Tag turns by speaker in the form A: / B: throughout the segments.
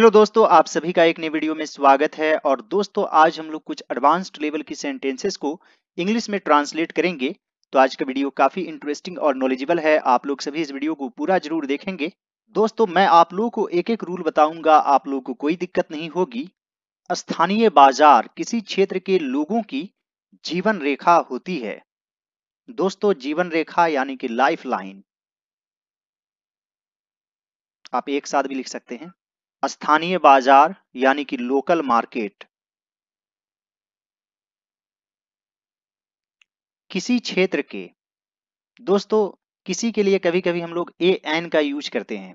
A: Hello दोस्तों आप सभी का एक नई वीडियो में स्वागत है और दोस्तों आज हम लोग कुछ एडवांस्ड लेवल की सेंटेंसेस को इंग्लिश में ट्रांसलेट करेंगे तो आज का वीडियो काफी इंटरेस्टिंग और नॉलेजेबल है आप लोग सभी इस वीडियो को पूरा जरूर देखेंगे दोस्तों मैं आप लोगों को एक एक रूल बताऊंगा आप लोगों को कोई दिक्कत नहीं होगी स्थानीय बाजार किसी क्षेत्र के लोगों की जीवन रेखा होती है दोस्तों जीवन रेखा यानी कि लाइफ लाइन आप एक साथ भी लिख सकते हैं स्थानीय बाजार यानी कि लोकल मार्केट किसी क्षेत्र के दोस्तों किसी के लिए कभी कभी हम लोग ए एन का यूज करते हैं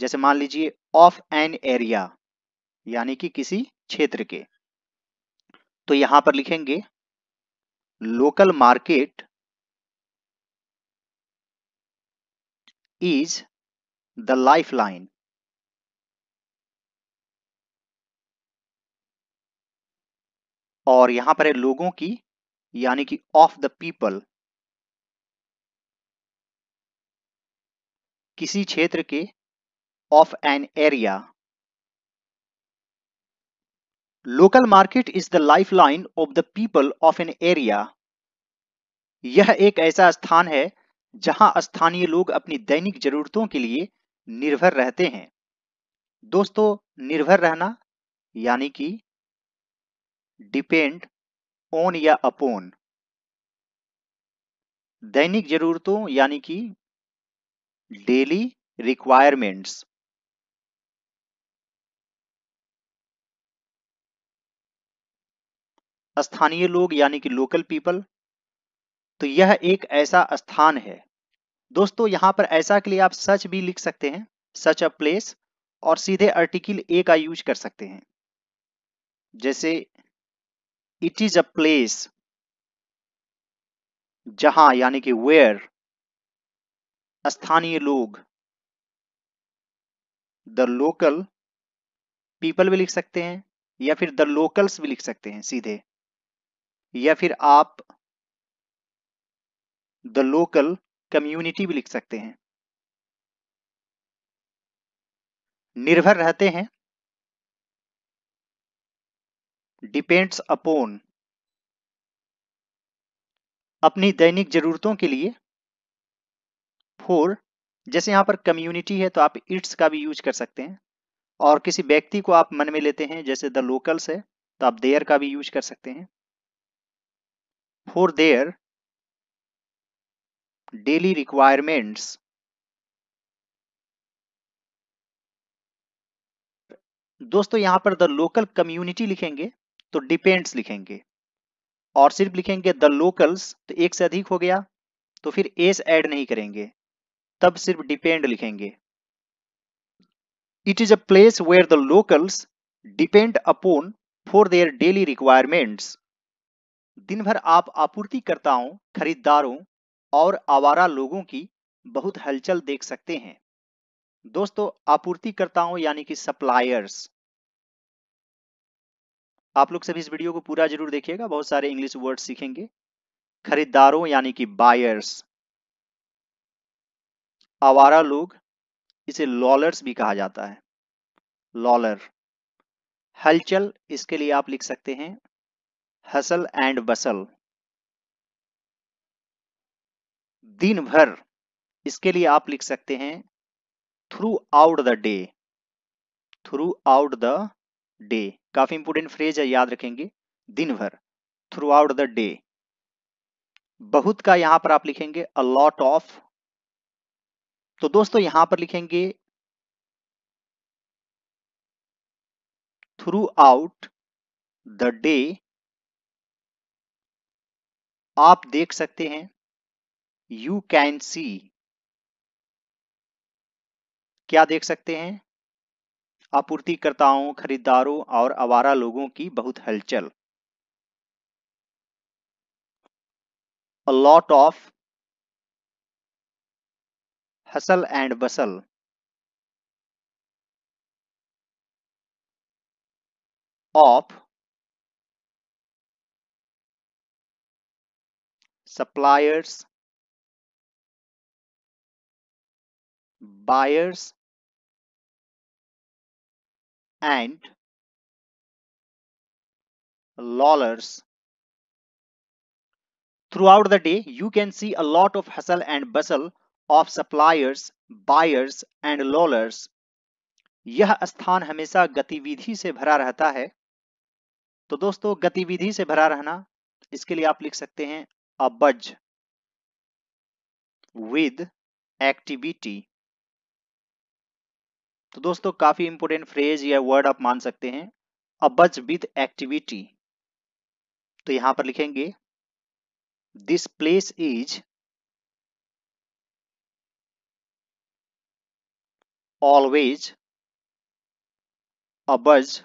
A: जैसे मान लीजिए ऑफ एन एरिया यानी कि किसी क्षेत्र के तो यहां पर लिखेंगे local market is the lifeline और यहां पर है लोगों की यानी कि ऑफ द पीपल किसी क्षेत्र के of an area local market is the lifeline of the people of an area यह एक ऐसा स्थान है जहां स्थानीय लोग अपनी दैनिक जरूरतों के लिए निर्भर रहते हैं दोस्तों निर्भर रहना यानी कि डिपेंड ऑन या अपोन दैनिक जरूरतों यानी कि डेली रिक्वायरमेंट्स स्थानीय लोग यानी कि लोकल पीपल तो यह एक ऐसा स्थान है दोस्तों यहां पर ऐसा के लिए आप सच भी लिख सकते हैं सच अ प्लेस और सीधे आर्टिकल ए का यूज कर सकते हैं जैसे इट इज अ प्लेस जहां यानी कि वेयर स्थानीय लोग द लोकल पीपल भी लिख सकते हैं या फिर द लोकल्स भी लिख सकते हैं सीधे या फिर आप द लोकल कम्युनिटी भी लिख सकते हैं निर्भर रहते हैं डिपेंड्स अपॉन अपनी दैनिक जरूरतों के लिए फोर जैसे यहां पर कम्युनिटी है तो आप इट्स का भी यूज कर सकते हैं और किसी व्यक्ति को आप मन में लेते हैं जैसे द लोकल्स है तो आप देयर का भी यूज कर सकते हैं फोर देयर डेली रिक्वायरमेंट्स दोस्तों यहां पर द लोकल कम्युनिटी लिखेंगे तो डिपेंड्स लिखेंगे और सिर्फ लिखेंगे द लोकल्स तो एक से अधिक हो गया तो फिर एस एड नहीं करेंगे तब सिर्फ डिपेंड लिखेंगे it is a place where the locals depend upon for their daily requirements दिन भर आप आपूर्तिकर्ताओं खरीदारों और आवारा लोगों की बहुत हलचल देख सकते हैं दोस्तों आपूर्तिकर्ताओं यानी कि सप्लायर्स आप लोग सभी इस वीडियो को पूरा जरूर देखिएगा बहुत सारे इंग्लिश वर्ड सीखेंगे खरीदारों यानी कि बायर्स आवारा लोग इसे लॉलर्स भी कहा जाता है लॉलर हलचल इसके लिए आप लिख सकते हैं हसल एंड बसल दिन भर इसके लिए आप लिख सकते हैं throughout the day throughout the day काफी इंपोर्टेंट फ्रेज है याद रखेंगे दिन भर थ्रू आउट द डे बहुत का यहां पर आप लिखेंगे अलॉट ऑफ तो दोस्तों यहां पर लिखेंगे थ्रू आउट द डे आप देख सकते हैं यू कैन सी क्या देख सकते हैं आपूर्तिकर्ताओं खरीदारों और आवारा लोगों की बहुत हलचल a lot of hustle and bustle of suppliers buyers and lollers throughout the day you can see a lot of hustle and bustle of suppliers buyers and lollers यह स्थान हमेशा गतिविधि से भरा रहता है तो दोस्तों गतिविधि से भरा रहना इसके लिए आप लिख सकते हैं अबज विद एक्टिविटी तो दोस्तों काफी इंपोर्टेंट फ्रेज या वर्ड आप मान सकते हैं अबज विद एक्टिविटी तो यहां पर लिखेंगे this place is always abuzz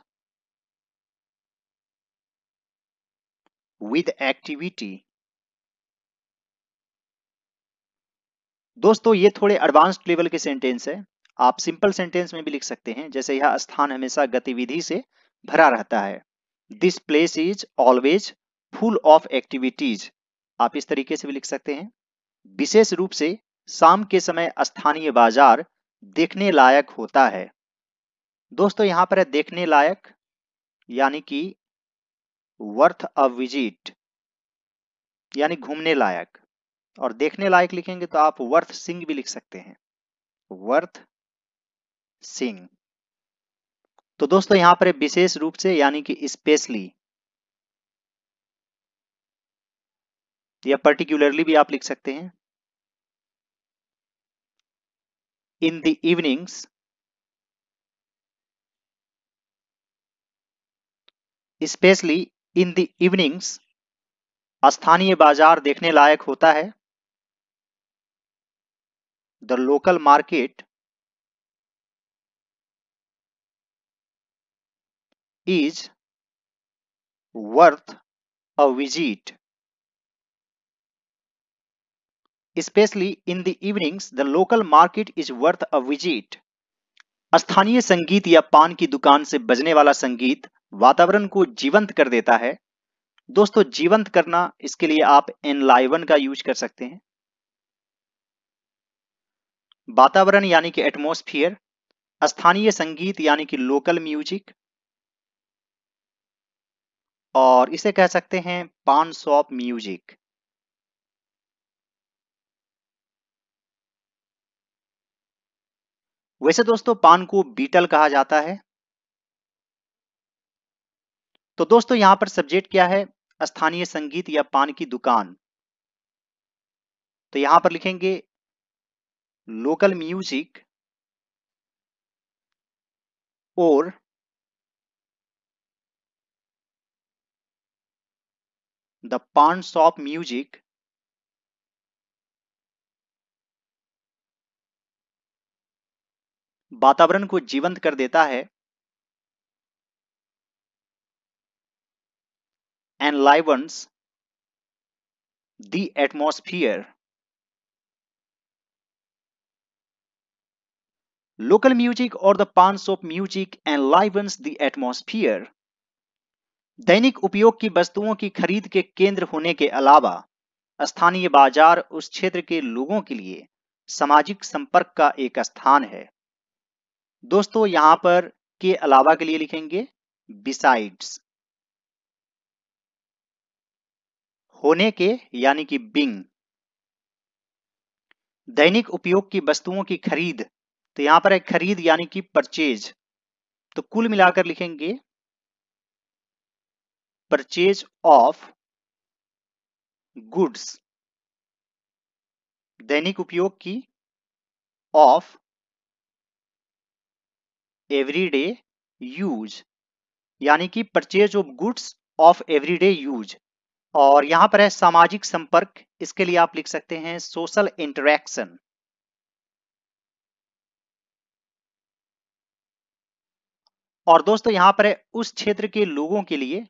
A: with activity दोस्तों ये थोड़े एडवांस्ड लेवल के सेंटेंस है आप सिंपल सेंटेंस में भी लिख सकते हैं जैसे यह स्थान हमेशा गतिविधि से भरा रहता है this place is always full of activities आप इस तरीके से भी लिख सकते हैं विशेष रूप से शाम के समय स्थानीय बाजार देखने लायक होता है दोस्तों यहां पर है देखने लायक यानी कि वर्थ अ विजिट यानी घूमने लायक और देखने लायक लिखेंगे तो आप वर्थ सिंह भी लिख सकते हैं वर्थ सिंह तो दोस्तों यहां पर विशेष रूप से यानी कि स्पेशली या पर्टिकुलरली भी आप लिख सकते हैं in the evenings specially in the evenings स्थानीय बाजार देखने लायक होता है the local market is worth a visit. Especially in the evenings, the local market is worth a visit. स्थानीय संगीत या पान की दुकान से बजने वाला संगीत वातावरण को जीवंत कर देता है दोस्तों जीवंत करना इसके लिए आप एनलाइवन का यूज कर सकते हैं वातावरण यानी कि एटमोस्फियर स्थानीय संगीत यानी कि लोकल म्यूजिक और इसे कह सकते हैं पान सॉप म्यूजिक वैसे दोस्तों पान को बीटल कहा जाता है तो दोस्तों यहां पर सब्जेक्ट क्या है स्थानीय संगीत या पान की दुकान तो यहां पर लिखेंगे लोकल म्यूजिक और the pawn shop music वातावरण को जीवंत कर देता है and livens atmosphere local music और the paan shop music and livens atmosphere दैनिक उपयोग की वस्तुओं की खरीद के केंद्र होने के अलावा स्थानीय बाजार उस क्षेत्र के लोगों के लिए सामाजिक संपर्क का एक स्थान है दोस्तों यहां पर के अलावा के लिए लिखेंगे बिसाइड्स होने के यानी कि बिंग दैनिक उपयोग की वस्तुओं की खरीद तो यहां पर है खरीद यानी कि परचेज तो कुल मिलाकर लिखेंगे purchase of goods दैनिक उपयोग की ऑफ एवरीडे यूज यानी कि purchase of goods of everyday use और यहां पर है सामाजिक संपर्क इसके लिए आप लिख सकते हैं सोशल इंटरेक्शन और दोस्तों यहां पर है उस क्षेत्र के लोगों के लिए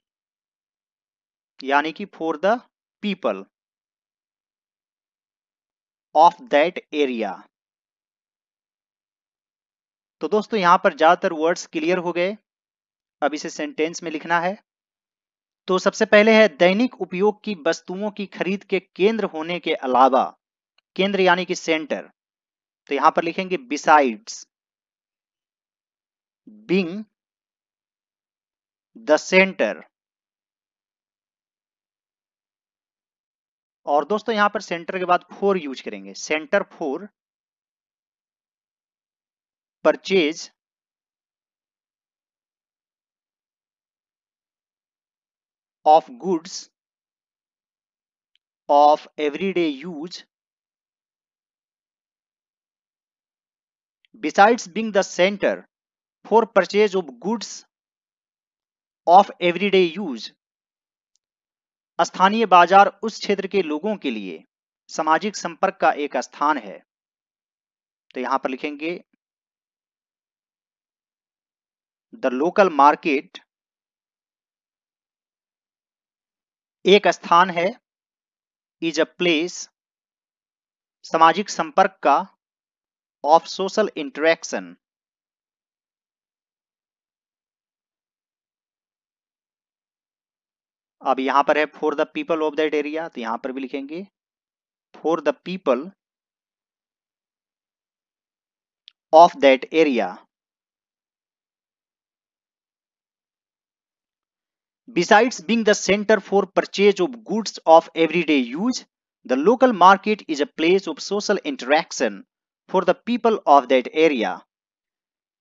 A: यानी कि for the people of that area तो दोस्तों यहां पर ज्यादातर वर्ड्स क्लियर हो गए अब इसे सेंटेंस में लिखना है तो सबसे पहले है दैनिक उपयोग की वस्तुओं की खरीद के केंद्र होने के अलावा केंद्र यानी कि सेंटर तो यहां पर लिखेंगे बिसाइड्स बिंग द सेंटर और दोस्तों यहां पर सेंटर के बाद फोर यूज करेंगे centre for purchase of goods of everyday use besides being the centre for purchase of goods of everyday use स्थानीय बाजार उस क्षेत्र के लोगों के लिए सामाजिक संपर्क का एक स्थान है तो यहां पर लिखेंगे द लोकल मार्केट एक स्थान है इज अ प्लेस सामाजिक संपर्क का ऑफ सोशल इंटरेक्शन अब यहां पर है for the people of that area तो यहां पर भी लिखेंगे for the people of that area besides being the centre for purchase of goods of every day use the local market is a place of social interaction for the people of that area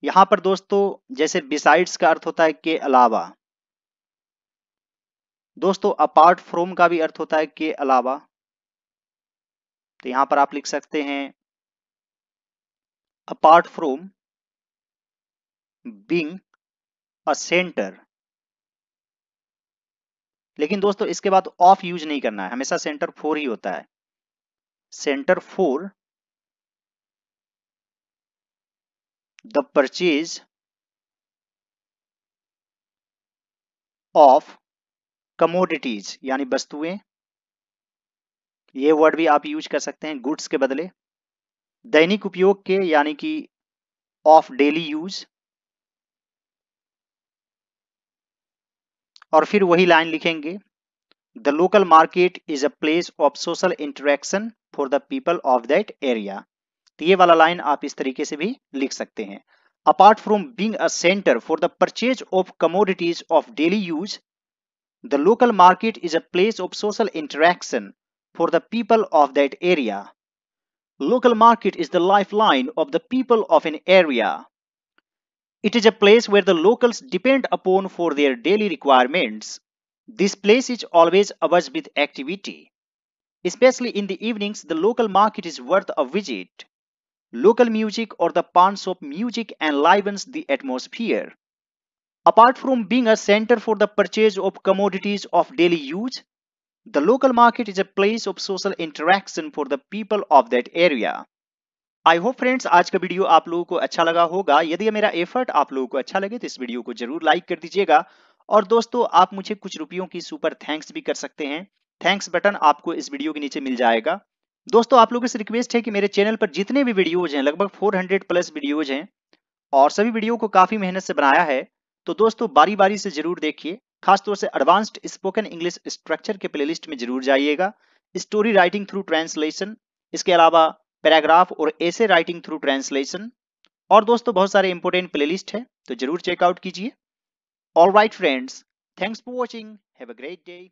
A: यहां पर दोस्तों जैसे besides का अर्थ होता है के अलावा दोस्तों अपार्ट फ्रोम का भी अर्थ होता है के अलावा तो यहां पर आप लिख सकते हैं apart from being a centre लेकिन दोस्तों इसके बाद ऑफ यूज नहीं करना है हमेशा सेंटर फोर ही होता है centre for the purchase of commodities यानी वस्तुएं ये वर्ड भी आप यूज कर सकते हैं गुड्स के बदले दैनिक उपयोग के यानी कि ऑफ डेली यूज और फिर वही लाइन लिखेंगे the local market is a place of social interaction for the people of that area तो ये वाला लाइन आप इस तरीके से भी लिख सकते हैं apart from being centre for the purchase of commodities of daily use The local market is a place of social interaction for the people of that area. Local market is the lifeline of the people of an area. It is a place where the locals depend upon for their daily requirements. This place is always averse with activity. Especially in the evenings, the local market is worth a visit. Local music or the pawn shop music enlivens the atmosphere. Apart from being a center for the purchase of commodities of daily use, the local market is a place of social interaction for the people of that area. I hope friends आज का video आप लोगों को अच्छा लगा होगा यदि मेरा एफर्ट आप लोगों को अच्छा लगे तो इस वीडियो को जरूर लाइक कर दीजिएगा और दोस्तों आप मुझे कुछ रुपयों की सुपर थैंक्स भी कर सकते हैं थैंक्स बटन आपको इस वीडियो के नीचे मिल जाएगा दोस्तों आप लोगों से रिक्वेस्ट है कि मेरे चैनल पर जितने भी वीडियोज हैं लगभग 400 प्लस वीडियोज हैं और सभी वीडियो को काफी मेहनत से बनाया है तो दोस्तों बारी बारी से जरूर देखिए खासतौर से एडवांस्ड स्पोकन इंग्लिश स्ट्रक्चर के प्लेलिस्ट में जरूर जाइएगा स्टोरी राइटिंग थ्रू ट्रांसलेशन इसके अलावा पैराग्राफ और ऐसे राइटिंग थ्रू ट्रांसलेशन और दोस्तों बहुत सारे इंपोर्टेंट प्लेलिस्ट है तो जरूर चेकआउट कीजिए all right friends thanks for watching have a great day